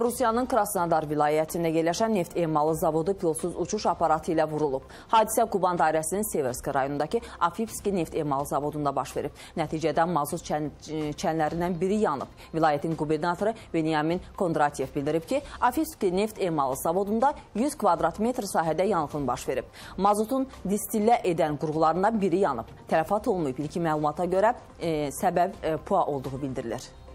Rusiyanın Krasnodar vilayətində yerləşən neft emalı zavodu pilotsuz uçuş aparatı ilə vurulub. Hadisə Kuban dairəsinin Seversk rayonundakı Afipski neft emalı zavodunda baş verib. Nəticədə mazut çən, e, çənlərindən biri yanıb. Vilayətin qubernatoru Benyamin Kondratyev bildirib ki, Afipski neft emalı zavodunda 100 kvadrat metr sahədə yanğın baş verib. Mazutun distillə edən qurğularından biri yanıb. Tərəfat olmayıb. İlki məlumata görə e, səbəb e, PUA olduğu bildirilir.